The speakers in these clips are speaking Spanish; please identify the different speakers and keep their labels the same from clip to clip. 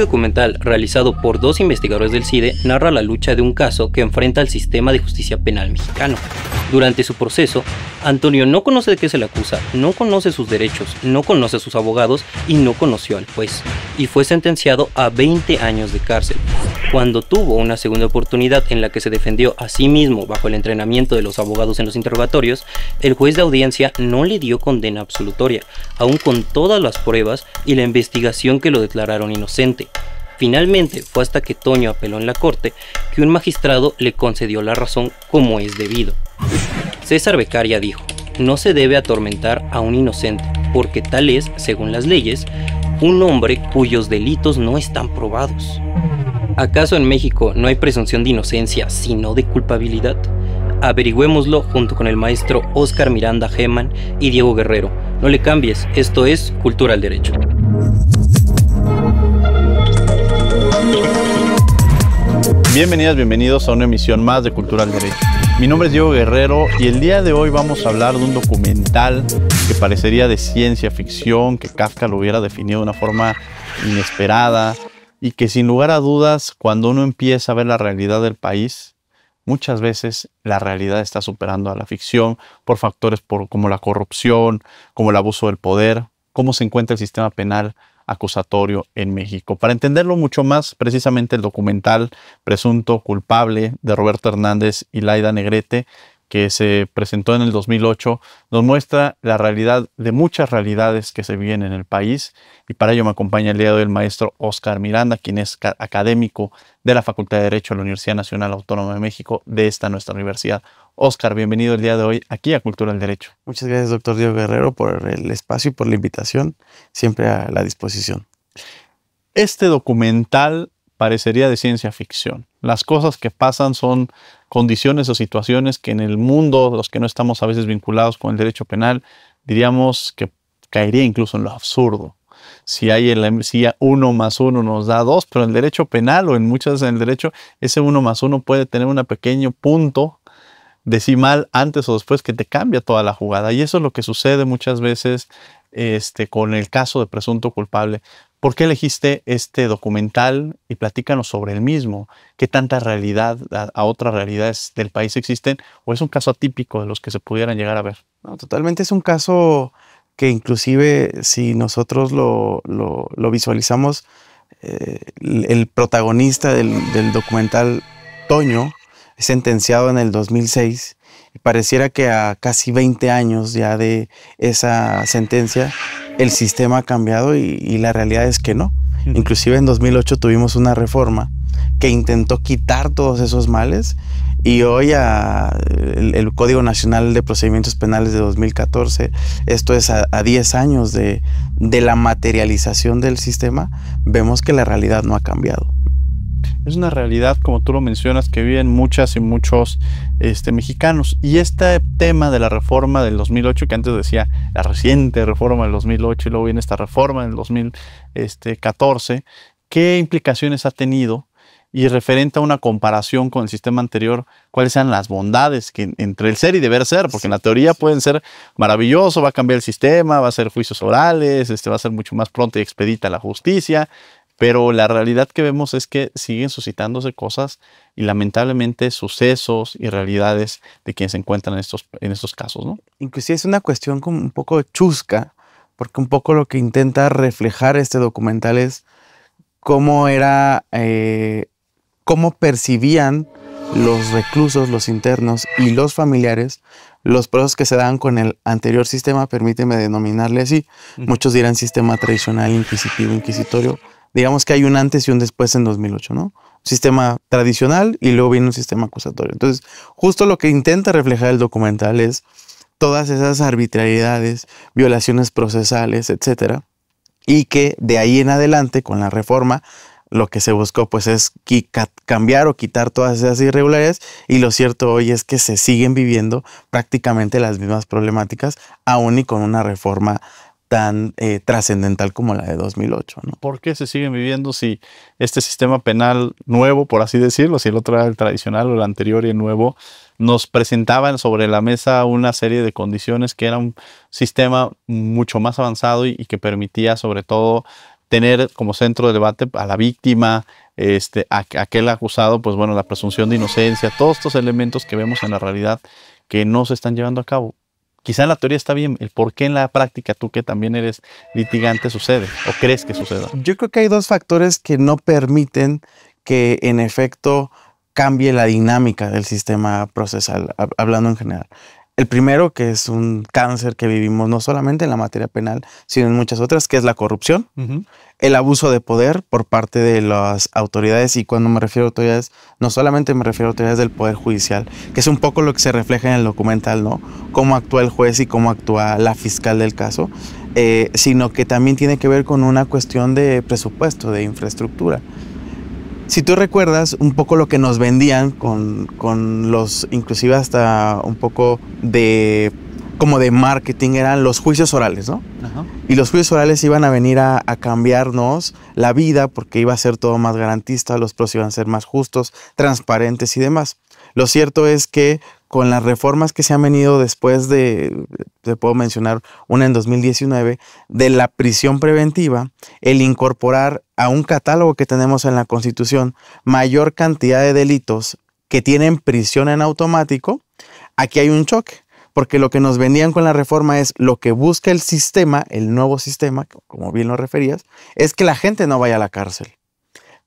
Speaker 1: Este documental, realizado por dos investigadores del CIDE, narra la lucha de un caso que enfrenta al sistema de justicia penal mexicano. Durante su proceso, Antonio no conoce de qué se le acusa, no conoce sus derechos, no conoce a sus abogados y no conoció al juez, y fue sentenciado a 20 años de cárcel. Cuando tuvo una segunda oportunidad en la que se defendió a sí mismo bajo el entrenamiento de los abogados en los interrogatorios, el juez de audiencia no le dio condena absolutoria, aún con todas las pruebas y la investigación que lo declararon inocente. Finalmente fue hasta que Toño apeló en la corte que un magistrado le concedió la razón como es debido. César Becaria dijo, no se debe atormentar a un inocente, porque tal es, según las leyes, un hombre cuyos delitos no están probados. ¿Acaso en México no hay presunción de inocencia, sino de culpabilidad? Averigüémoslo junto con el maestro Oscar Miranda Geman y Diego Guerrero. No le cambies, esto es Cultura al Derecho. Bienvenidas, bienvenidos a una emisión
Speaker 2: más de Cultura al Derecho. Mi nombre es Diego Guerrero y el día de hoy vamos a hablar de un documental que parecería de ciencia ficción, que Kafka lo hubiera definido de una forma inesperada y que sin lugar a dudas, cuando uno empieza a ver la realidad del país, muchas veces la realidad está superando a la ficción por factores como la corrupción, como el abuso del poder, cómo se encuentra el sistema penal acusatorio en México. Para entenderlo mucho más, precisamente el documental Presunto Culpable de Roberto Hernández y Laida Negrete, que se presentó en el 2008 nos muestra la realidad de muchas realidades que se viven en el país y para ello me acompaña el día de hoy el maestro Oscar Miranda, quien es académico de la Facultad de Derecho de la Universidad Nacional Autónoma de México de esta nuestra universidad. Oscar, bienvenido el día de hoy aquí a Cultura del Derecho. Muchas gracias, doctor
Speaker 3: Diego Guerrero, por el espacio y por la invitación, siempre a la disposición.
Speaker 2: Este documental parecería de ciencia ficción. Las cosas que pasan son condiciones o situaciones que en el mundo, los que no estamos a veces vinculados con el derecho penal, diríamos que caería incluso en lo absurdo. Si hay el, si uno más uno nos da dos, pero en el derecho penal o en muchas en el derecho, ese uno más uno puede tener un pequeño punto decimal antes o después que te cambia toda la jugada. Y eso es lo que sucede muchas veces este, con el caso de presunto culpable. ¿Por qué elegiste este documental y platícanos sobre el mismo? ¿Qué tanta realidad a, otras realidades del país existen? ¿O es un caso atípico de los que se pudieran llegar a ver?
Speaker 3: No, totalmente es un caso que inclusive si nosotros lo, lo, visualizamos, eh, el, protagonista del, del documental, Toño, sentenciado en el 2006. Pareciera que a casi 20 años ya de esa sentencia, el sistema ha cambiado y, la realidad es que no. Inclusive en 2008 tuvimos una reforma que intentó quitar todos esos males y hoy a, el, Código Nacional de Procedimientos Penales de 2014, esto es a, 10 años de la materialización del sistema, vemos que la realidad no ha cambiado
Speaker 2: es una realidad, como tú lo mencionas, que viven muchas y muchos este, mexicanos. Y este tema de la reforma del 2008, que antes decía la reciente reforma del 2008 y luego viene esta reforma del 2014, este, ¿qué implicaciones ha tenido? Y referente a una comparación con el sistema anterior, cuáles sean las bondades que, entre el ser y deber ser, porque en la teoría pueden ser maravilloso, va a cambiar el sistema, va a ser juicios orales, este, va a ser mucho más pronto y expedita la justicia, pero la realidad que vemos es que siguen suscitándose cosas y lamentablemente sucesos y realidades de quienes se encuentran en estos, en estos casos. ¿no?
Speaker 3: Inclusive es una cuestión como un poco chusca, porque un poco lo que intenta reflejar este documental es cómo era, eh, cómo percibían los reclusos, los internos y los familiares los procesos que se dan con el anterior sistema, permíteme denominarle así, muchos dirán sistema tradicional, inquisitivo, inquisitorio, digamos que hay un antes y un después en 2008, ¿no? Un sistema tradicional y luego viene un sistema acusatorio. Entonces, justo lo que intenta reflejar el documental es todas esas arbitrariedades, violaciones procesales, etcétera, y que de ahí en adelante con la reforma lo que se buscó pues es cambiar o quitar todas esas irregularidades y lo cierto hoy es que se siguen viviendo prácticamente las mismas problemáticas aún y con una reforma tan eh, trascendental como la de 2008. ¿no?
Speaker 2: ¿Por qué se siguen viviendo si este sistema penal nuevo, por así decirlo, si el otro era el tradicional o el anterior y el nuevo, nos presentaban sobre la mesa una serie de condiciones que era un sistema mucho más avanzado y, que permitía sobre todo tener como centro de debate a la víctima, este, a aquel acusado, pues bueno, la presunción de inocencia, todos estos elementos que vemos en la realidad que no se están llevando a cabo. Quizá en la teoría está bien, el por qué en la práctica, tú que también eres litigante, sucede o crees que suceda.
Speaker 3: Yo creo que hay dos factores que no permiten que en efecto cambie la dinámica del sistema procesal, hablando en general. El primero, que es un cáncer que vivimos no solamente en la materia penal, sino en muchas otras, que es la corrupción, el abuso de poder por parte de las autoridades. Y cuando me refiero a autoridades, no solamente me refiero a autoridades del Poder Judicial, que es un poco lo que se refleja en el documental, ¿no? Cómo actúa el juez y cómo actúa la fiscal del caso, eh, sino que también tiene que ver con una cuestión de presupuesto, de infraestructura. Si tú recuerdas un poco lo que nos vendían con, con los, inclusive hasta un poco de como de marketing eran los juicios orales, ¿no? Y los juicios orales iban a venir a, a, cambiarnos la vida porque iba a ser todo más garantista, los pros iban a ser más justos, transparentes y demás. Lo cierto es que con las reformas que se han venido después de, te puedo mencionar una en 2019, de la prisión preventiva, el incorporar a un catálogo que tenemos en la Constitución mayor cantidad de delitos que tienen prisión en automático, aquí hay un choque, porque lo que nos vendían con la reforma es lo que busca el sistema, el nuevo sistema, como bien lo referías, es que la gente no vaya a la cárcel.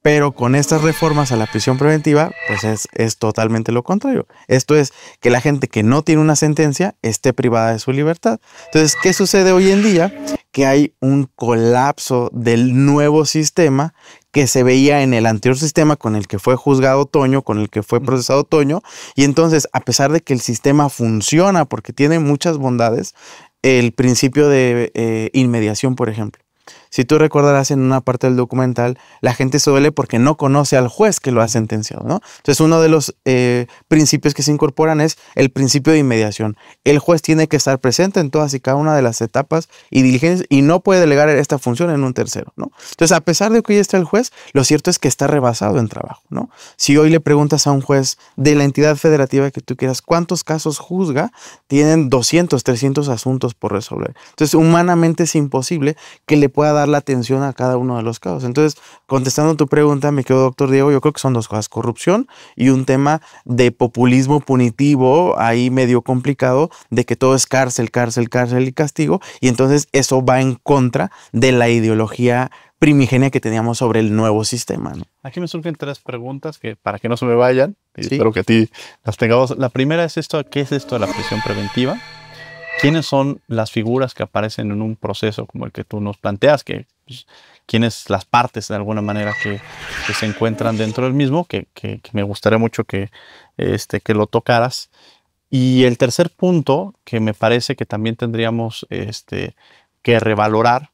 Speaker 3: Pero con estas reformas a la prisión preventiva, pues es, totalmente lo contrario. Esto es que la gente que no tiene una sentencia esté privada de su libertad. Entonces, ¿qué sucede hoy en día? Que hay un colapso del nuevo sistema que se veía en el anterior sistema con el que fue juzgado Toño, con el que fue procesado Toño. Y entonces, a pesar de que el sistema funciona porque tiene muchas bondades, el principio de eh, inmediación, por ejemplo. Si tú recordarás en una parte del documental, la gente se duele porque no conoce al juez que lo ha sentenciado, ¿no? Entonces, uno de los eh, principios que se incorporan es el principio de inmediación. El juez tiene que estar presente en todas y cada una de las etapas y diligencias y no puede delegar esta función en un tercero, ¿no? Entonces, a pesar de que hoy está el juez, lo cierto es que está rebasado en trabajo, Si hoy le preguntas a un juez de la entidad federativa que tú quieras cuántos casos juzga, tienen 200, 300 asuntos por resolver. Entonces, humanamente es imposible que le pueda dar la atención a cada uno de los casos. Entonces, contestando tu pregunta, me quedo, doctor Diego, yo creo que son dos cosas, corrupción y un tema de populismo punitivo, ahí medio complicado, de que todo es cárcel, cárcel, cárcel y castigo, y entonces eso va en contra de la ideología primigenia que teníamos sobre el nuevo sistema.
Speaker 2: Aquí me surgen tres preguntas que para que no se me vayan, y espero que a ti las tengamos. La primera es esto, ¿qué es esto de la prisión preventiva? ¿Quiénes son las figuras que aparecen en un proceso como el que tú nos planteas? Que, son pues, las partes de alguna manera que, se encuentran dentro del mismo? Que, me gustaría mucho que, este, que lo tocaras. Y el tercer punto que me parece que también tendríamos este, que revalorar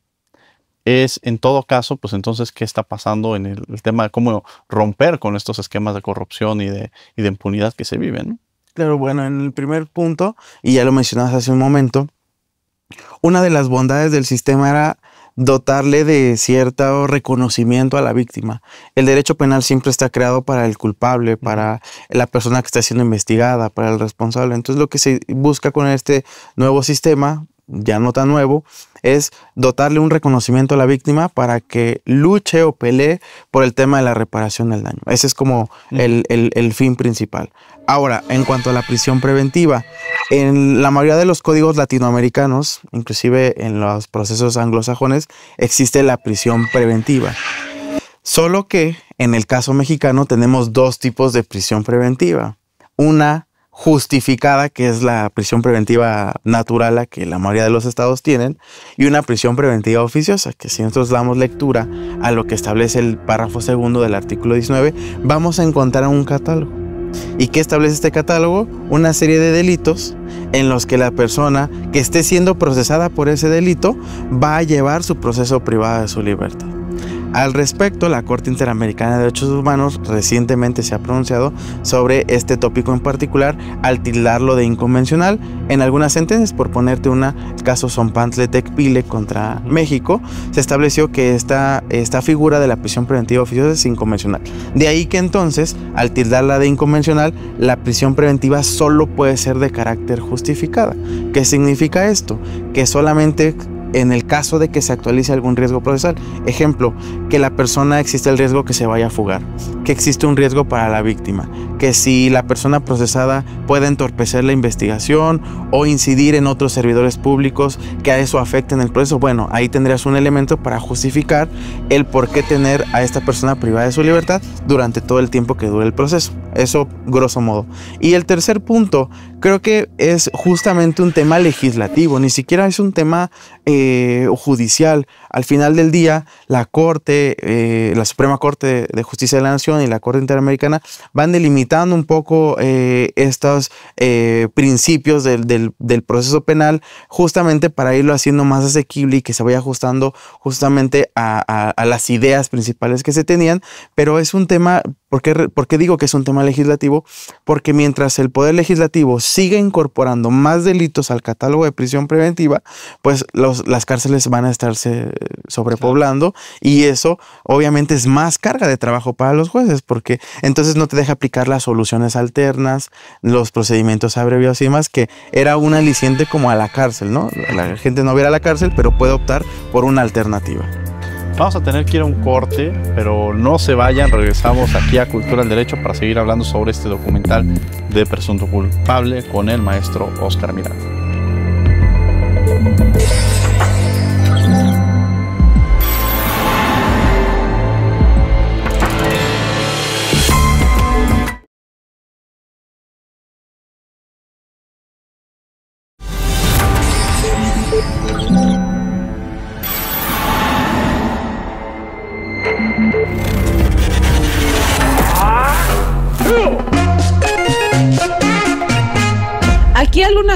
Speaker 2: es en todo caso, pues entonces, ¿qué está pasando en el, tema de cómo romper con estos esquemas de corrupción y de, y de impunidad que se viven?
Speaker 3: Pero bueno, en el primer punto, y ya lo mencionabas hace un momento, una de las bondades del sistema era dotarle de cierto reconocimiento a la víctima. El derecho penal siempre está creado para el culpable, para la persona que está siendo investigada, para el responsable. Entonces lo que se busca con este nuevo sistema ya no tan nuevo, es dotarle un reconocimiento a la víctima para que luche o pelee por el tema de la reparación del daño. Ese es como el, fin principal. Ahora, en cuanto a la prisión preventiva, en la mayoría de los códigos latinoamericanos, inclusive en los procesos anglosajones, existe la prisión preventiva. Solo que en el caso mexicano tenemos dos tipos de prisión preventiva. Una justificada, que es la prisión preventiva natural a que la mayoría de los estados tienen, y una prisión preventiva oficiosa, que si nosotros damos lectura a lo que establece el párrafo segundo del artículo 19, vamos a encontrar un catálogo. ¿Y qué establece este catálogo? Una serie de delitos en los que la persona que esté siendo procesada por ese delito va a llevar su proceso privado de su libertad. Al respecto, la Corte Interamericana de Derechos Humanos recientemente se ha pronunciado sobre este tópico en particular al tildarlo de inconvencional en algunas sentencias. Por ponerte una, el caso Zompantletec Pile contra México, se estableció que esta, esta figura de la prisión preventiva oficiosa es inconvencional. De ahí que entonces, al tildarla de inconvencional, la prisión preventiva solo puede ser de carácter justificada. ¿Qué significa esto? Que solamente en el caso de que se actualice algún riesgo procesal. Ejemplo, que la persona existe el riesgo que se vaya a fugar, que existe un riesgo para la víctima, que si la persona procesada puede entorpecer la investigación o incidir en otros servidores públicos, que a eso afecten el proceso. Bueno, ahí tendrías un elemento para justificar el por qué tener a esta persona privada de su libertad durante todo el tiempo que dure el proceso. Eso grosso modo. Y el tercer punto, creo que es justamente un tema legislativo, ni siquiera es un tema... Eh, eh, judicial al final del día, la Corte, eh, la Suprema Corte de Justicia de la Nación y la Corte Interamericana van delimitando un poco eh, estos eh, principios del, proceso penal justamente para irlo haciendo más asequible y que se vaya ajustando justamente a, las ideas principales que se tenían, pero es un tema ¿Por qué, ¿Por qué, digo que es un tema legislativo? Porque mientras el Poder Legislativo sigue incorporando más delitos al catálogo de prisión preventiva, pues las cárceles van a estarse sobrepoblando y eso obviamente es más carga de trabajo para los jueces porque entonces no te deja aplicar las soluciones alternas, los procedimientos abrevios y demás, que era un aliciente como a la cárcel, ¿no? La gente no viera la cárcel, pero puede optar por una alternativa.
Speaker 2: Vamos a tener que ir a un corte, pero no se vayan, regresamos aquí a Cultura del Derecho para seguir hablando sobre este documental de Presunto Culpable con el maestro Oscar Miranda.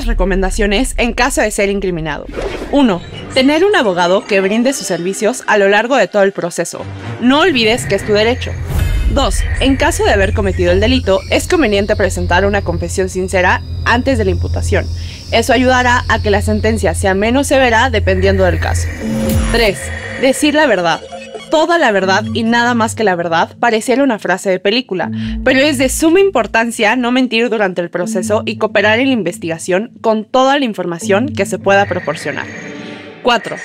Speaker 4: recomendaciones en caso de ser incriminado. 1. Tener un abogado que brinde sus servicios a lo largo de todo el proceso. No olvides que es tu derecho. 2. En caso de haber cometido el delito, es conveniente presentar una confesión sincera antes de la imputación. Eso ayudará a que la sentencia sea menos severa dependiendo del caso. 3. Decir la verdad toda la verdad y nada más que la verdad pareciera una frase de película, pero es de suma importancia no mentir durante el proceso y cooperar en la investigación con toda la información que se pueda proporcionar. 4.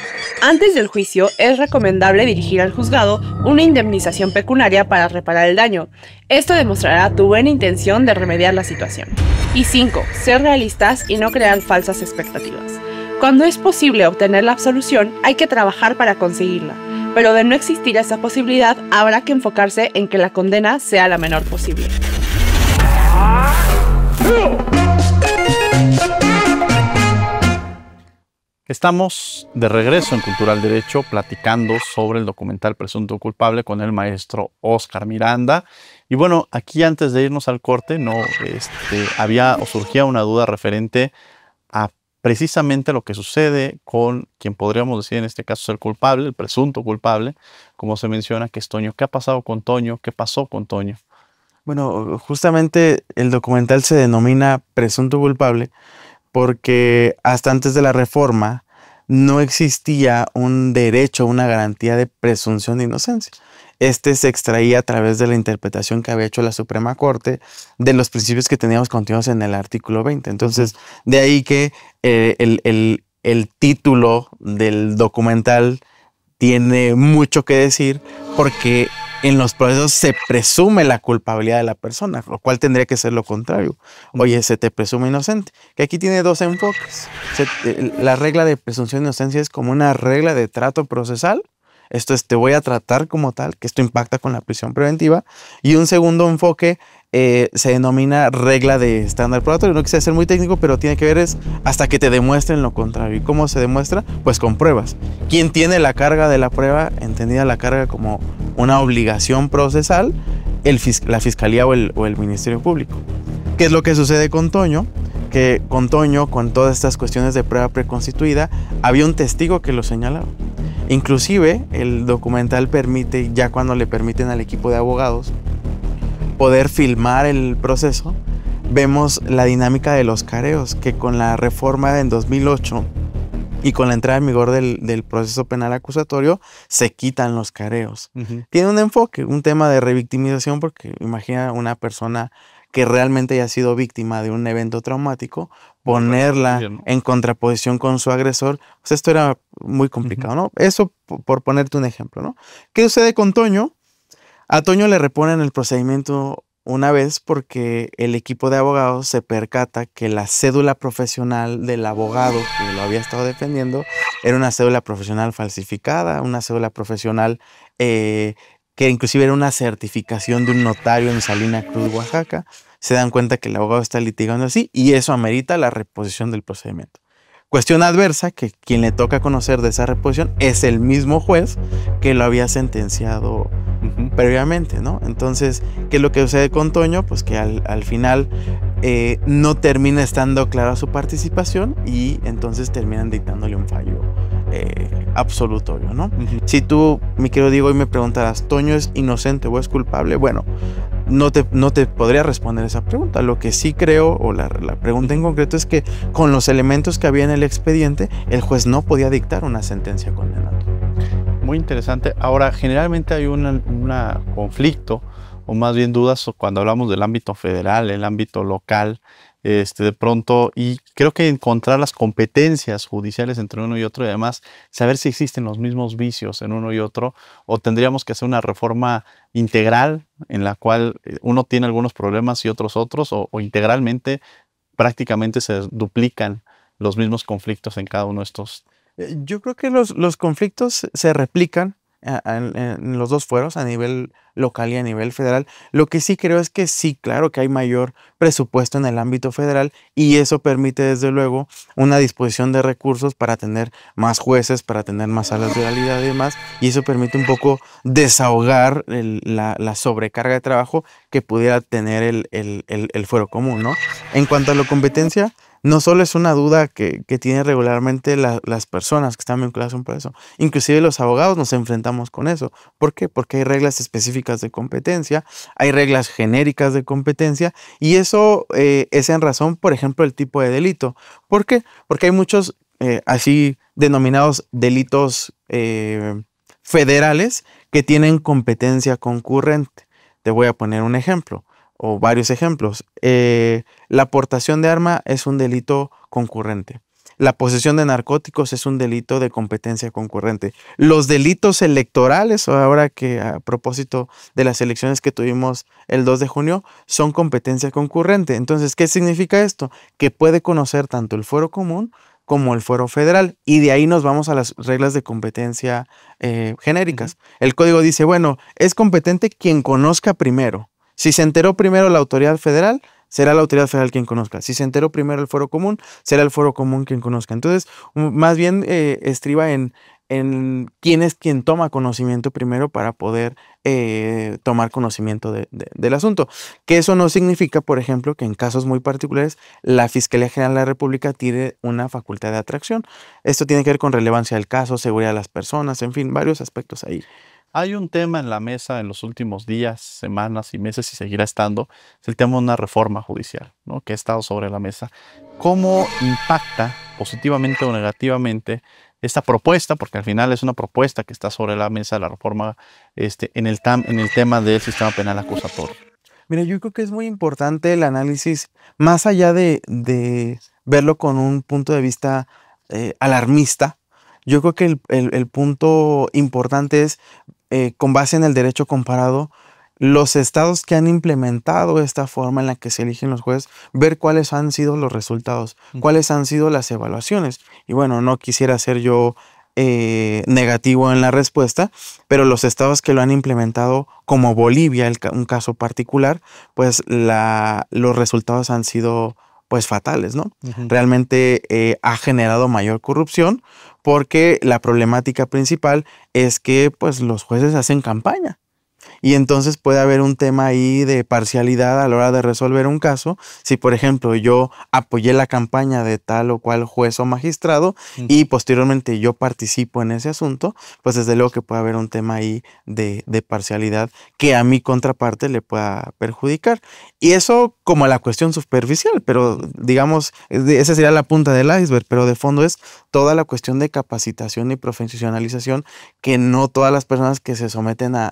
Speaker 4: Antes del juicio es recomendable dirigir al juzgado una indemnización pecuniaria para reparar el daño. Esto demostrará tu buena intención de remediar la situación. Y 5. Ser realistas y no crear falsas expectativas. Cuando es posible obtener la absolución, hay que trabajar para conseguirla pero de no existir esa posibilidad, habrá que enfocarse en que la condena sea la menor posible.
Speaker 2: Estamos de regreso en Cultural Derecho platicando sobre el documental Presunto Culpable con el maestro Oscar Miranda. Y bueno, aquí antes de irnos al corte, no, este, había o surgía una duda referente a precisamente lo que sucede con quien podríamos decir en este caso ser el culpable, el presunto culpable, como se menciona, que es Toño. ¿Qué ha pasado con Toño? ¿Qué pasó con Toño?
Speaker 3: Bueno, justamente el documental se denomina Presunto culpable porque hasta antes de la reforma no existía un derecho, una garantía de presunción de inocencia. Este se extraía a través de la interpretación que había hecho la Suprema Corte de los principios que teníamos contenidos en el artículo 20. Entonces, de ahí que eh, el, título del documental tiene mucho que decir porque en los procesos se presume la culpabilidad de la persona, lo cual tendría que ser lo contrario. Oye, se te presume inocente. Que aquí tiene dos enfoques. la regla de presunción de inocencia es como una regla de trato procesal esto es, te voy a tratar como tal, que esto impacta con la prisión preventiva. Y un segundo enfoque eh, se denomina regla de estándar probatorio. No quise ser muy técnico, pero tiene que ver es hasta que te demuestren lo contrario. ¿Y cómo se demuestra? Pues con pruebas. quién tiene la carga de la prueba, entendida la carga como una obligación procesal, el la fiscalía o el, o el Ministerio Público. ¿Qué es lo que sucede con Toño? que con Toño, con todas estas cuestiones de prueba preconstituida, había un testigo que lo señalaba. Inclusive el documental permite, ya cuando le permiten al equipo de abogados, poder filmar el proceso, vemos la dinámica de los careos, que con la reforma en 2008 y con la entrada en vigor del, proceso penal acusatorio, se quitan los careos. Tiene un enfoque, un tema de revictimización, porque imagina una persona que realmente haya sido víctima de un evento traumático, ponerla en contraposición con su agresor. O esto era muy complicado, ¿no? Eso por ponerte un ejemplo, ¿no? ¿Qué sucede con Toño? A Toño le reponen el procedimiento una vez porque el equipo de abogados se percata que la cédula profesional del abogado que lo había estado defendiendo era una cédula profesional falsificada, una cédula profesional eh, que inclusive era una certificación de un notario en Salina Cruz, Oaxaca se dan cuenta que el abogado está litigando así y eso amerita la reposición del procedimiento. Cuestión adversa, que quien le toca conocer de esa reposición es el mismo juez que lo había sentenciado previamente, ¿no? Entonces, ¿qué es lo que sucede con Toño? Pues que al, final eh, no termina estando clara su participación y entonces terminan dictándole un fallo eh, absolutorio, ¿no? Si tú, mi querido Diego, y me preguntarás, ¿Toño es inocente o es culpable? Bueno, no te, no te podría responder esa pregunta. Lo que sí creo, o la, la pregunta en concreto, es que con los elementos que había en el expediente, el juez no podía dictar una
Speaker 2: sentencia condenatoria. Muy interesante. Ahora, generalmente hay un conflicto, o más bien dudas, cuando hablamos del ámbito federal, el ámbito local este, de pronto, y creo que encontrar las competencias judiciales entre uno y otro y además saber si existen los mismos vicios en uno y otro, o tendríamos que hacer una reforma integral en la cual eh, uno tiene algunos problemas y otros otros, o, integralmente prácticamente se duplican los mismos conflictos en cada uno de estos.
Speaker 3: Eh, yo creo que los, los conflictos se replican en, los dos fueros, a nivel local y a nivel federal. Lo que sí creo es que sí, claro que hay mayor presupuesto en el ámbito federal y eso permite desde luego una disposición de recursos para tener más jueces, para tener más salas de realidad y demás. Y eso permite un poco desahogar la, sobrecarga de trabajo que pudiera tener el, el fuero común, ¿no? En cuanto a la competencia, no solo es una duda que, que tienen regularmente las personas que están vinculadas a un proceso, inclusive los abogados nos enfrentamos con eso. ¿Por qué? Porque hay reglas específicas de competencia, hay reglas genéricas de competencia y eso eh, es en razón, por ejemplo, del tipo de delito. ¿Por qué? Porque hay muchos eh, así denominados delitos eh, federales que tienen competencia concurrente. Te voy a poner un ejemplo o varios ejemplos. Eh, la aportación de arma es un delito concurrente. La posesión de narcóticos es un delito de competencia concurrente. Los delitos electorales, ahora que a propósito de las elecciones que tuvimos el 2 de junio, son competencia concurrente. Entonces, ¿qué significa esto? Que puede conocer tanto el fuero común como el fuero federal. Y de ahí nos vamos a las reglas de competencia eh, genéricas. El código dice, bueno, es competente quien conozca primero. Si se enteró primero la autoridad federal, será la autoridad federal quien conozca. Si se enteró primero el foro común, será el foro común quien conozca. Entonces, más bien eh, estriba en, en quién es quien toma conocimiento primero para poder eh, tomar conocimiento del asunto. Que eso no significa, por ejemplo, que en casos muy particulares la Fiscalía General de la República tiene una facultad de atracción. Esto tiene que ver con
Speaker 2: relevancia del caso, seguridad de las personas, en fin, varios aspectos ahí hay un tema en la mesa en los últimos días, semanas y meses y seguirá estando, es el tema de una reforma judicial ¿no? que ha estado sobre la mesa. ¿Cómo impacta positivamente o negativamente esta propuesta, porque al final es una propuesta que está sobre la mesa de la reforma este, en, el tam, en el tema del sistema penal acusatorio?
Speaker 3: Mira, yo creo que es muy importante el análisis, más allá de, de verlo con un punto de vista eh, alarmista, yo creo que el, punto importante es eh, con base en el derecho comparado, los estados que han implementado esta forma en la que se eligen los jueces, ver cuáles han sido los resultados, cuáles han sido las evaluaciones. Y bueno, no quisiera ser yo eh, negativo en la respuesta, pero los estados que lo han implementado, como Bolivia, un caso particular, pues los resultados han sido pues fatales, ¿no? Realmente eh, ha generado mayor corrupción, porque la problemática principal es que pues los jueces hacen campaña y entonces puede haber un tema ahí de parcialidad a la hora de resolver un caso. Si, por ejemplo, yo apoyé la campaña de tal o cual juez o magistrado y posteriormente yo participo en ese asunto, pues desde luego que puede haber un tema ahí de, parcialidad que a mi contraparte le pueda perjudicar. Y eso como la cuestión superficial, pero digamos, esa sería la punta del iceberg, pero de fondo es toda la cuestión de capacitación y profesionalización que no todas las personas que se someten a,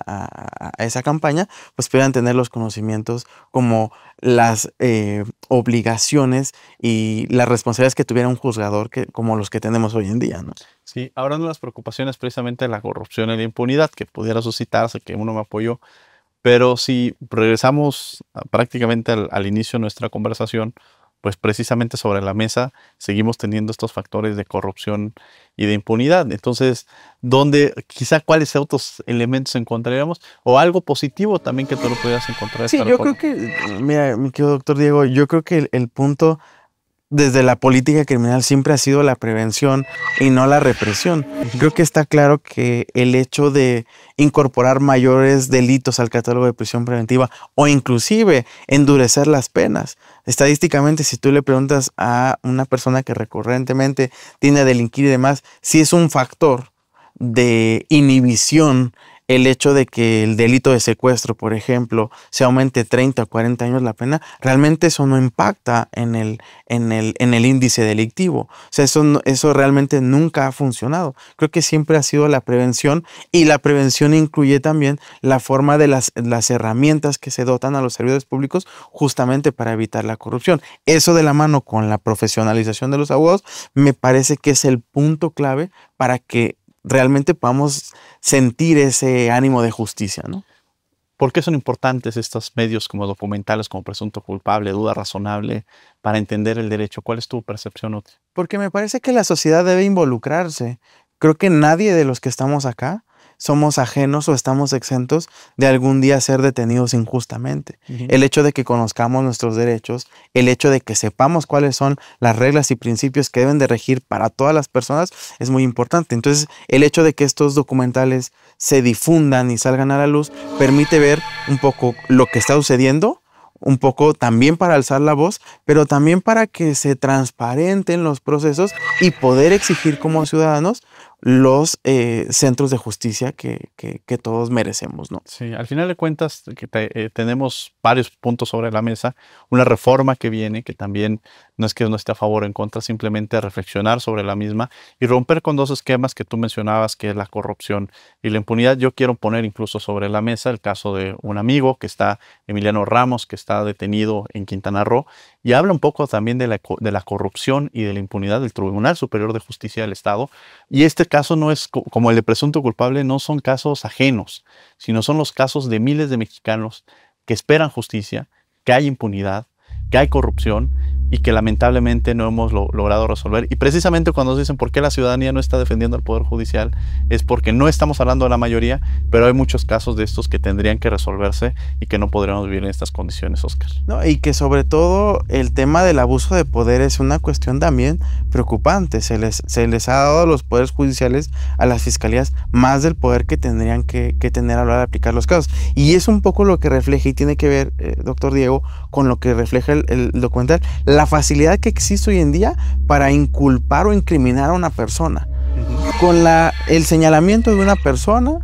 Speaker 3: a esa campaña, pues puedan tener los conocimientos como las eh, obligaciones y las responsabilidades que tuviera un juzgador que, como los que tenemos hoy en día. ¿no?
Speaker 2: Sí, ahora las preocupaciones precisamente la corrupción y la impunidad que pudiera suscitarse, que uno me apoyó, pero si regresamos prácticamente al, al, inicio de nuestra conversación, pues precisamente sobre la mesa seguimos teniendo estos factores de corrupción y de impunidad. Entonces, ¿dónde, quizá cuáles otros elementos encontraríamos? O algo positivo también que tú lo pudieras encontrar. Sí, yo creo
Speaker 3: que, mira, mi querido doctor Diego, yo creo que el punto desde la política criminal siempre ha sido la prevención y no la represión. Creo que está claro que el hecho de incorporar mayores delitos al catálogo de prisión preventiva o inclusive endurecer las penas. Estadísticamente, si tú le preguntas a una persona que recurrentemente tiene a delinquir y demás, si es un factor de inhibición el hecho de que el delito de secuestro, por ejemplo, se aumente 30 o 40 años la pena, realmente eso no impacta en el, en el, en el índice delictivo. O sea, eso, eso realmente nunca ha funcionado. Creo que siempre ha sido la prevención y la prevención incluye también la forma de las, las herramientas que se dotan a los servidores públicos justamente para evitar la corrupción. Eso de la mano con la profesionalización de los abogados me parece que es el punto clave para que realmente podamos sentir ese ánimo de justicia, ¿no?
Speaker 2: ¿Por qué son importantes estos medios como documentales, como presunto culpable, duda razonable, para entender el derecho? ¿Cuál es tu percepción?
Speaker 3: Porque me parece que la sociedad debe involucrarse. Creo que nadie de los que estamos acá somos ajenos o estamos exentos de algún día ser detenidos injustamente. El hecho de que conozcamos nuestros derechos, el hecho de que sepamos cuáles son las reglas y principios que deben de regir para todas las personas es muy importante. Entonces, el hecho de que estos documentales se difundan y salgan a la luz permite ver un poco lo que está sucediendo, un poco también para alzar la voz, pero también para que se transparenten los procesos y poder exigir como ciudadanos los eh, centros de justicia que, que, todos merecemos, ¿no? Sí,
Speaker 2: al final de cuentas que eh, tenemos varios puntos sobre la mesa, una reforma que viene, que también no es que no esté a favor o en contra, simplemente reflexionar sobre la misma y romper con dos esquemas que tú mencionabas, que es la corrupción y la impunidad. Yo quiero poner incluso sobre la mesa el caso de un amigo que está, Emiliano Ramos, que está detenido en Quintana Roo y habla un poco también de la, de la corrupción y de la impunidad del Tribunal Superior de Justicia del Estado. Y este este caso no es como el de presunto culpable, no son casos ajenos, sino son los casos de miles de mexicanos que esperan justicia, que hay impunidad que hay corrupción y que lamentablemente no hemos logrado resolver. Y precisamente cuando nos dicen por qué la ciudadanía no está defendiendo al Poder Judicial, es porque no estamos hablando de la mayoría, pero hay muchos casos de estos que tendrían que resolverse y que no podríamos vivir en estas condiciones, Oscar. No, y que
Speaker 3: sobre todo el tema del abuso de poder es una cuestión también preocupante. Se les, se les ha dado a los poderes judiciales, a las fiscalías, más del poder que tendrían que, tener a la hora de aplicar los casos. Y es un poco lo que refleja y tiene que ver, eh, doctor Diego, con lo que refleja el, documental, la facilidad que existe hoy en día para inculpar o incriminar a una persona. Con la, el señalamiento de una persona,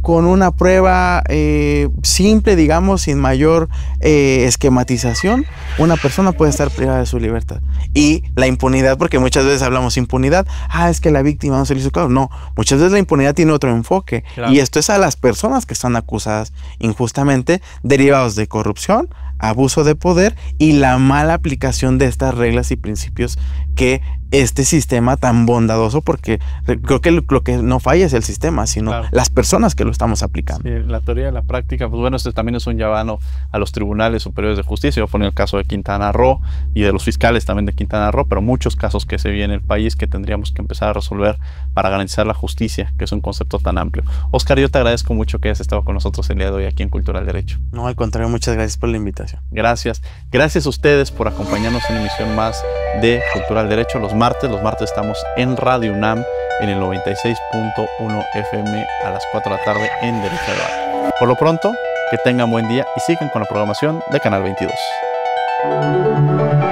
Speaker 3: con una prueba eh, simple, digamos, sin mayor eh, esquematización, una persona puede estar privada de su libertad. Y la impunidad, porque muchas veces hablamos impunidad, ah, es que la víctima no se le hizo claro. No, muchas veces la impunidad tiene otro enfoque. Y esto es a las personas que están acusadas injustamente, derivados de corrupción, abuso de poder y la mala aplicación de estas reglas y principios que este sistema tan bondadoso, porque creo que lo, que no falla es el sistema, sino las personas que lo estamos aplicando.
Speaker 2: Sí, la teoría de la práctica, pues bueno, esto también es un llamado a los tribunales superiores de justicia. Yo ponía el caso de Quintana Roo y de los fiscales también de Quintana Roo, pero muchos casos que se vienen en el país que tendríamos que empezar a resolver para garantizar la justicia, que es un concepto tan amplio. Oscar, yo te agradezco mucho que hayas estado con nosotros el día de hoy aquí en Cultural Derecho. No, al contrario, muchas gracias por la invitación. Gracias. Gracias a ustedes por acompañarnos en una emisión más de Cultural Derecho los martes. Los martes estamos en Radio UNAM en el 96.1 FM a las 4 de la tarde en Derecho Por lo pronto, que tengan buen día y sigan con la programación de Canal 22.